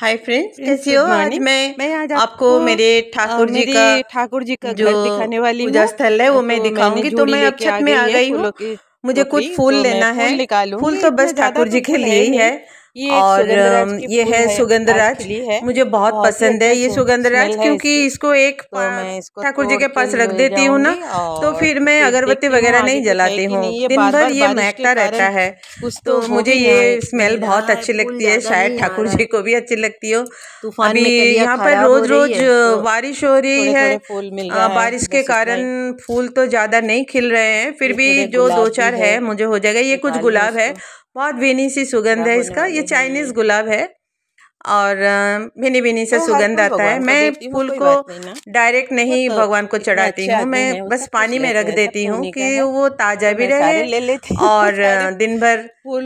hi friends कैसी हो आज मैं मैं आज आपको मेरे ठाकुर जी का ठाकुर जी का जो दिखाने वाली पूजा स्थल है वो मैं तो दिखाऊंगी तो मैं अब छत में आ गई हूँ मुझे कुछ फूल तो लेना है फूल तो बस ठाकुर जी तो के लिए ही है ये और ये है सुगंध राज मुझे बहुत, पसंद है ये सुगंध राज क्योंकि इसको एक तो ठाकुर जी के पास रख देती हूँ ना तो फिर मैं अगरबत्ती वगैरह नहीं जलाती हूँ दिन भर ये महकता रहता है तो, तो मुझे ये स्मेल बहुत अच्छी लगती है शायद ठाकुर जी को भी अच्छी लगती हो अभी यहाँ पर रोज रोज तो बारिश हो रही है बारिश के कारण फूल तो ज़्यादा नहीं खिल रहे हैं फिर भी जो दो चार है मुझे हो जाएगा ये कुछ गुलाब है बहुत बेनी सी सुगंध है इसका ये चाइनीज़ गुलाब है और भिनी भिनी से सुगंध आता है मैं फूल को डायरेक्ट नहीं मतलब भगवान को चढ़ाती हूँ मैं बस पानी में रख देती हूँ कि वो ताज़ा भी रहे और दिन भर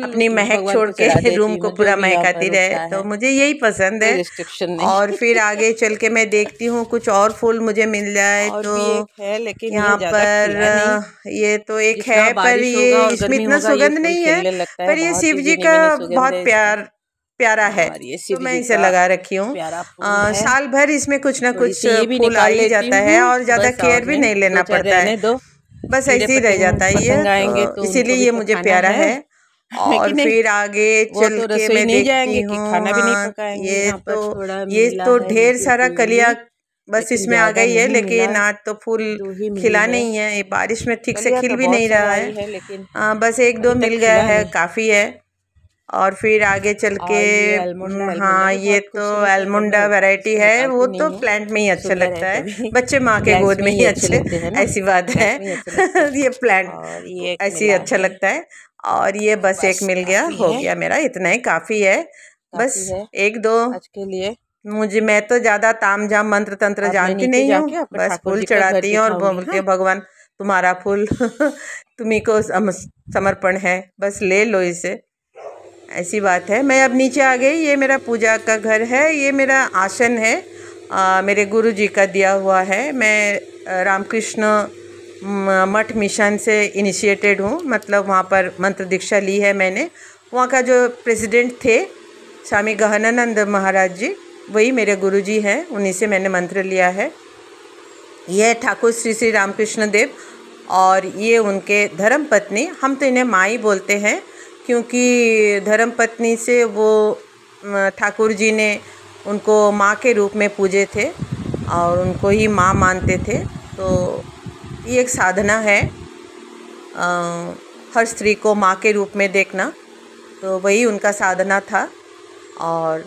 अपनी महक छोड़ के रूम को पूरा महकाती रहे तो मुझे यही पसंद है और फिर आगे चल के मैं देखती हूँ कुछ और फूल मुझे मिल जाए तो यहाँ पर ये तो एक है पर ये इसमें इतना सुगंध नहीं है पर ये शिव जी का बहुत प्यार प्यारा है तो मैं इसे लगा रखी हूँ साल भर इसमें कुछ ना कुछ फूल आ जाता है और ज़्यादा केयर भी नहीं लेना पड़ता है बस ऐसे ही रह जाता है ये तो इसीलिए ये तो मुझे प्यारा है और फिर आगे चल तो के मैं देखती हूँ हाँ, ये तो ये तो ढेर सारा कलिया बस इसमें आ गई है लेकिन ना तो फूल तो खिला नहीं है ये बारिश में ठीक से खिल भी नहीं रहा है लेकिन हाँ, बस एक दो मिल गया है काफ़ी है और फिर आगे चल के हम्म, हाँ ये तो एलमुंडा वैरायटी है वो तो प्लांट में ही अच्छा लगता है बच्चे माँ के गोद में ही अच्छे ऐसी बात अच्छा है ये प्लांट ऐसी अच्छा लगता है और ये बस एक मिल गया हो गया मेरा इतना ही काफ़ी है बस एक दो के लिए मुझे मैं तो ज्यादा ताम जाम मंत्र तंत्र जानती नहीं हूँ बस फूल चढ़ाती हूँ और बोल के भगवान तुम्हारा फूल तुम्ही को समर्पण है बस ले लो इसे ऐसी बात है मैं अब नीचे आ गई ये मेरा पूजा का घर है ये मेरा आसन है आ, मेरे गुरु जी का दिया हुआ है मैं रामकृष्ण मठ मिशन से इनिशिएटेड हूँ मतलब वहाँ पर मंत्र दीक्षा ली है मैंने वहाँ का जो प्रेसिडेंट थे स्वामी गहनानंद महाराज जी वही मेरे गुरु जी हैं उन्हीं से मैंने मंत्र लिया है यह ठाकुर श्री श्री रामकृष्ण देव और ये उनके धर्म पत्नी हम तो इन्हें माई बोलते हैं क्योंकि धर्मपत्नी से वो ठाकुर जी ने उनको माँ के रूप में पूजे थे और उनको ही माँ मानते थे तो ये एक साधना है आ, हर स्त्री को माँ के रूप में देखना तो वही उनका साधना था और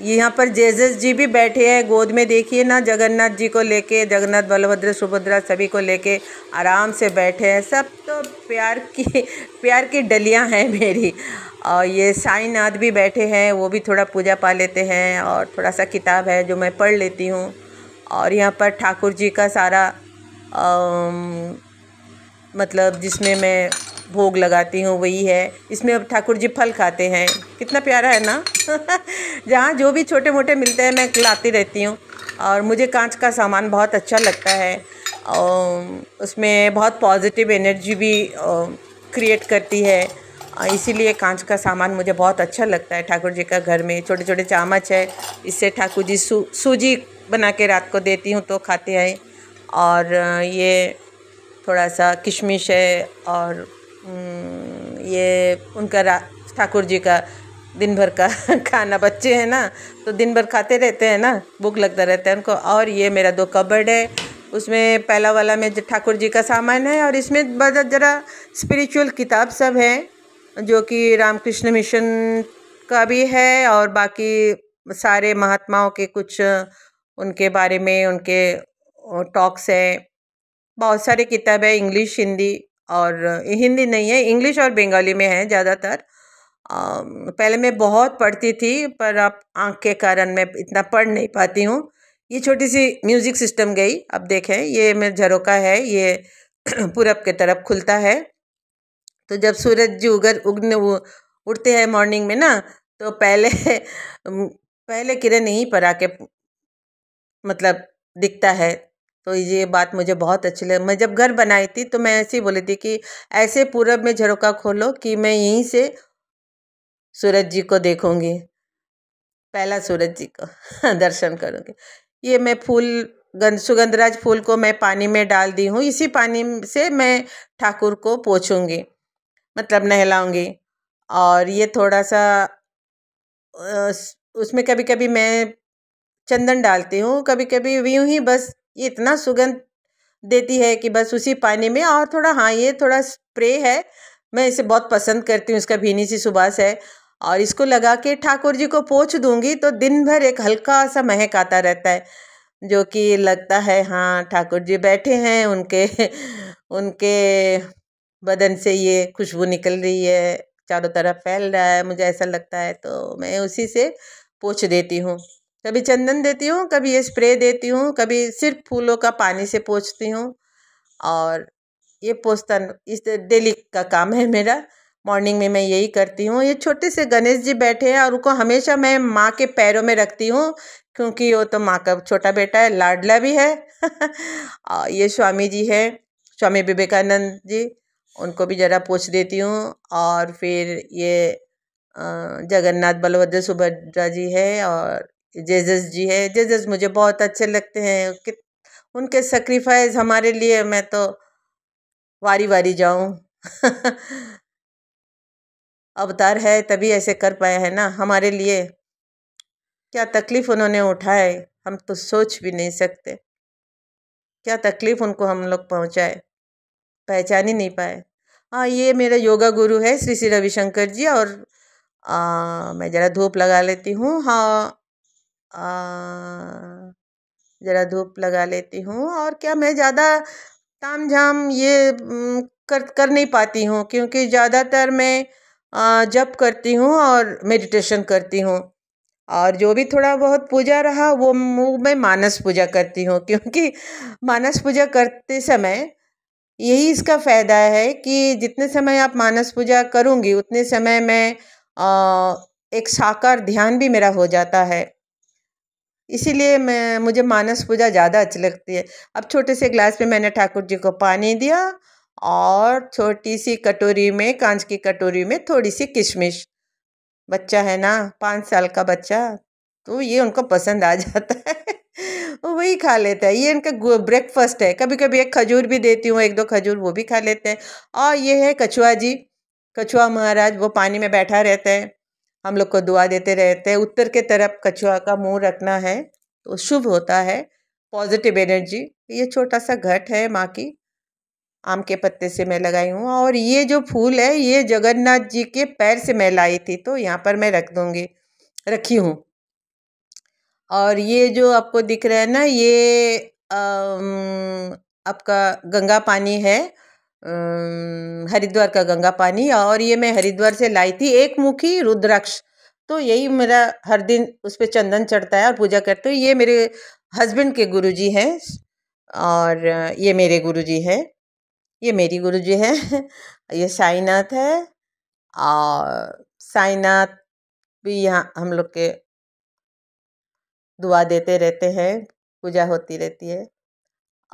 यहाँ पर जेजस जी भी बैठे हैं गोद में देखिए ना जगन्नाथ जी को लेके जगन्नाथ बलभद्र सुभद्रा सभी को लेके आराम से बैठे हैं सब तो प्यार की प्यार की डलियाँ हैं मेरी और ये साईनाथ भी बैठे हैं वो भी थोड़ा पूजा पा लेते हैं और थोड़ा सा किताब है जो मैं पढ़ लेती हूँ और यहाँ पर ठाकुर जी का सारा आ, मतलब जिसमें मैं भोग लगाती हूँ वही है इसमें अब ठाकुर जी फल खाते हैं कितना प्यारा है ना जहाँ जो भी छोटे मोटे मिलते हैं मैं लाती रहती हूँ और मुझे कांच का सामान बहुत अच्छा लगता है और उसमें बहुत पॉजिटिव एनर्जी भी क्रिएट करती है इसीलिए कांच का सामान मुझे बहुत अच्छा लगता है ठाकुर जी का घर में छोटे छोटे चामच है इससे ठाकुर जी सू सूजी बना के रात को देती हूँ तो खाते हैं और ये थोड़ा सा किशमिश है और हम्म, ये उनका ठाकुर जी का दिन भर का खाना बच्चे हैं ना तो दिन भर खाते रहते हैं ना भूख लगता रहता है उनको और ये मेरा दो कबर्ड है उसमें पहला वाला में ठाकुर जी का सामान है और इसमें बड़ा ज़रा स्पिरिचुअल किताब सब है जो कि रामकृष्ण मिशन का भी है और बाकी सारे महात्माओं के कुछ उनके बारे में उनके टॉक्स है बहुत सारे किताब है इंग्लिश हिंदी और हिंदी नहीं है इंग्लिश और बंगाली में है ज़्यादातर पहले मैं बहुत पढ़ती थी पर अब आँख के कारण मैं इतना पढ़ नहीं पाती हूँ ये छोटी सी म्यूज़िक सिस्टम गई अब देखें ये मेरे झरोका है ये पूरब के तरफ खुलता है तो जब सूरज जी उगर उगने उड़ते हैं मॉर्निंग में ना तो पहले पहले किरण नहीं पर आके मतलब दिखता है तो ये बात मुझे बहुत अच्छी लगी मैं जब घर बनाई थी तो मैं ऐसे ही बोली थी कि ऐसे पूरब में झरोका खोलो कि मैं यहीं से सूरज जी को देखूंगी पहला सूरज जी को दर्शन करूंगी ये मैं फूल गंध सुगंधराज फूल को मैं पानी में डाल दी हूँ इसी पानी से मैं ठाकुर को पोछूंगी मतलब नहलाऊंगी और ये थोड़ा सा उसमें कभी कभी मैं चंदन डालती हूँ कभी कभी यूँ ही बस ये इतना सुगंध देती है कि बस उसी पानी में और थोड़ा हाँ ये थोड़ा स्प्रे है मैं इसे बहुत पसंद करती हूँ इसका भीनी सी सुबास है और इसको लगा के ठाकुर जी को पोछ दूंगी तो दिन भर एक हल्का सा महक आता रहता है जो कि लगता है हाँ ठाकुर जी बैठे हैं उनके उनके बदन से ये खुशबू निकल रही है चारों तरफ फैल रहा है मुझे ऐसा लगता है तो मैं उसी से पोछ देती हूँ कभी चंदन देती हूँ कभी ये स्प्रे देती हूँ कभी सिर्फ फूलों का पानी से पोछती हूँ और ये पोछता इस डेली का काम है मेरा मॉर्निंग में मैं यही करती हूँ ये छोटे से गणेश जी बैठे हैं और उनको हमेशा मैं माँ के पैरों में रखती हूँ क्योंकि वो तो माँ का छोटा बेटा है लाडला भी है और ये स्वामी जी है स्वामी विवेकानंद जी उनको भी ज़रा पूछ देती हूँ और फिर ये जगन्नाथ बलभद्र सुभद्रा जी है और जेजस जी है जेजस मुझे बहुत अच्छे लगते हैं कि उनके सेक्रीफाइस हमारे लिए मैं तो वारी वारी जाऊं अवतार है तभी ऐसे कर पाए हैं ना हमारे लिए क्या तकलीफ़ उन्होंने उठाए हम तो सोच भी नहीं सकते क्या तकलीफ़ उनको हम लोग पहुँचाए पहचान ही नहीं पाए हाँ ये मेरा योगा गुरु है श्री श्री रविशंकर जी और आ, मैं ज़रा धूप लगा लेती हूँ हाँ ज़रा धूप लगा लेती हूँ और क्या मैं ज़्यादा ताम झाम ये कर कर नहीं पाती हूँ क्योंकि ज़्यादातर मैं जप करती हूँ और मेडिटेशन करती हूँ और जो भी थोड़ा बहुत पूजा रहा वो मैं मानस पूजा करती हूँ क्योंकि मानस पूजा करते समय यही इसका फ़ायदा है कि जितने समय आप मानस पूजा करूँगी उतने समय में एक साकार ध्यान भी मेरा हो जाता है इसीलिए मैं मुझे मानस पूजा ज़्यादा अच्छी लगती है अब छोटे से ग्लास में मैंने ठाकुर जी को पानी दिया और छोटी सी कटोरी में कांच की कटोरी में थोड़ी सी किशमिश बच्चा है ना पाँच साल का बच्चा तो ये उनको पसंद आ जाता है वो वही खा लेता है ये इनका ब्रेकफास्ट है कभी कभी एक खजूर भी देती हूँ एक दो खजूर वो भी खा लेते हैं और ये है कछुआ जी कछुआ महाराज वो पानी में बैठा रहता है हम लोग को दुआ देते रहते हैं उत्तर के तरफ कछुआ का मुंह रखना है तो शुभ होता है पॉजिटिव एनर्जी ये छोटा सा घट है माँ की आम के पत्ते से मैं लगाई हूँ और ये जो फूल है ये जगन्नाथ जी के पैर से मैं लाई थी तो यहाँ पर मैं रख दूँगी रखी हूँ और ये जो आपको दिख रहा है ना ये आपका गंगा पानी है हरिद्वार का गंगा पानी और ये मैं हरिद्वार से लाई थी एक मुखी रुद्राक्ष तो यही मेरा हर दिन उस पर चंदन चढ़ता है और पूजा करते हैं ये मेरे हस्बैंड के गुरुजी हैं और ये मेरे गुरुजी हैं ये मेरी गुरुजी हैं ये साईनाथ है और साईनाथ भी यहाँ हम लोग के दुआ देते रहते हैं पूजा होती रहती है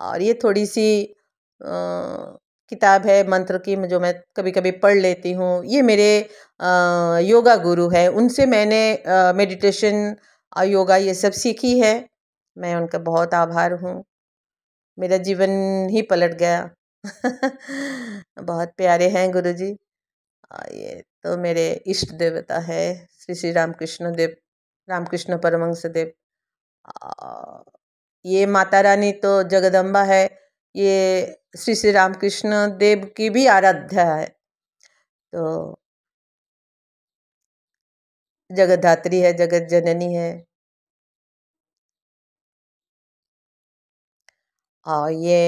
और ये थोड़ी सी किताब है मंत्र की जो मैं कभी कभी पढ़ लेती हूँ ये मेरे योगा गुरु हैं उनसे मैंने मेडिटेशन योगा ये सब सीखी है मैं उनका बहुत आभार हूँ मेरा जीवन ही पलट गया बहुत प्यारे हैं गुरु जी ये तो मेरे इष्ट देवता है श्री श्री रामकृष्ण देव रामकृष्ण परमहंस देव ये माता रानी तो जगदम्बा है ये श्री श्री रामकृष्ण देव की भी आराध्या है तो जगत धात्री है जगत जननी है और ये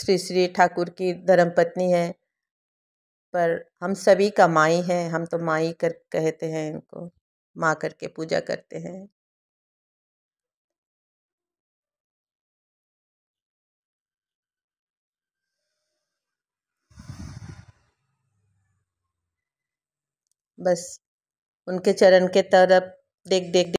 श्री श्री ठाकुर की धर्मपत्नी है पर हम सभी का माई है हम तो माई कर कहते हैं इनको माँ करके पूजा करते हैं बस उनके चरण के तरफ देख देख